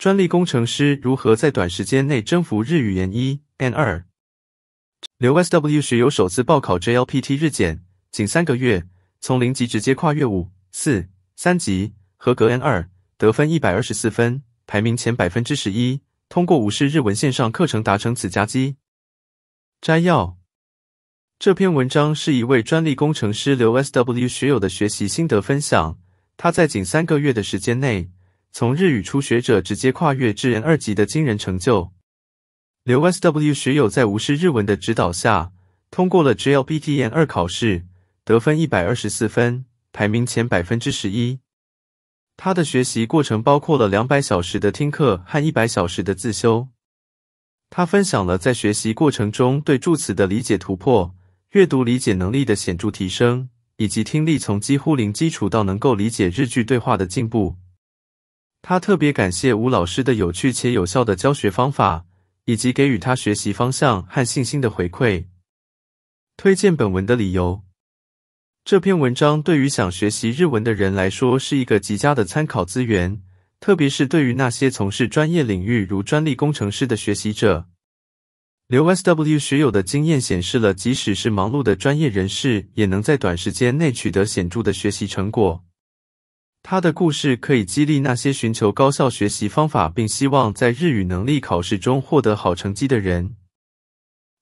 专利工程师如何在短时间内征服日语言一、N 二？刘 S W 学友首次报考 J L P T 日检，仅三个月，从零级直接跨越五、四、三级，合格 N 二，得分一百二十四分，排名前百分之十一。通过五士日文线上课程达成此佳绩。摘要：这篇文章是一位专利工程师刘 S W 学友的学习心得分享，他在仅三个月的时间内。从日语初学者直接跨越至人二级的惊人成就，刘 S W 学友在无视日文的指导下，通过了 JLPTN 二考试，得分一百二十四分，排名前百分之十一。他的学习过程包括了两百小时的听课和一百小时的自修。他分享了在学习过程中对助词的理解突破、阅读理解能力的显著提升，以及听力从几乎零基础到能够理解日剧对话的进步。他特别感谢吴老师的有趣且有效的教学方法，以及给予他学习方向和信心的回馈。推荐本文的理由：这篇文章对于想学习日文的人来说是一个极佳的参考资源，特别是对于那些从事专业领域如专利工程师的学习者。刘 S.W 学友的经验显示了，即使是忙碌的专业人士，也能在短时间内取得显著的学习成果。他的故事可以激励那些寻求高效学习方法，并希望在日语能力考试中获得好成绩的人。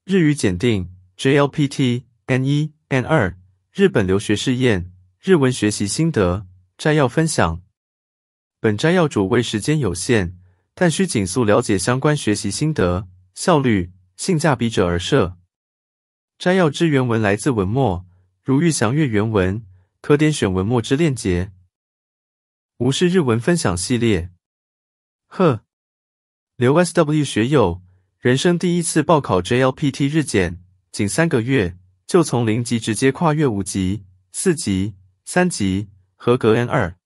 日语检定 （JLPT N 一、N 二）、日本留学试验、日文学习心得摘要分享。本摘要主为时间有限，但需紧速了解相关学习心得、效率、性价比者而设。摘要之原文来自文末，如欲详阅原文，可点选文末之链接。无视日文分享系列，呵，刘 S W 学友人生第一次报考 J L P T 日检，仅三个月就从零级直接跨越五级、四级、三级，合格 N 二，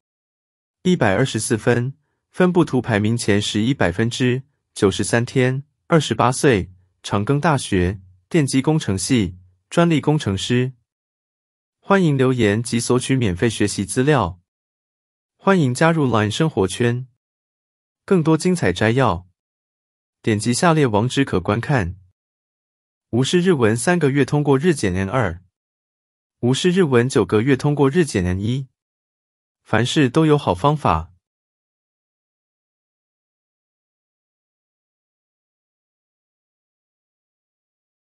一百二十四分，分布图排名前十一百分之九十三天，二十八岁，长庚大学电机工程系专利工程师，欢迎留言及索取免费学习资料。欢迎加入 Line 生活圈，更多精彩摘要，点击下列网址可观看。无视日文三个月通过日检 N 二，无视日文九个月通过日检 N 一。凡事都有好方法。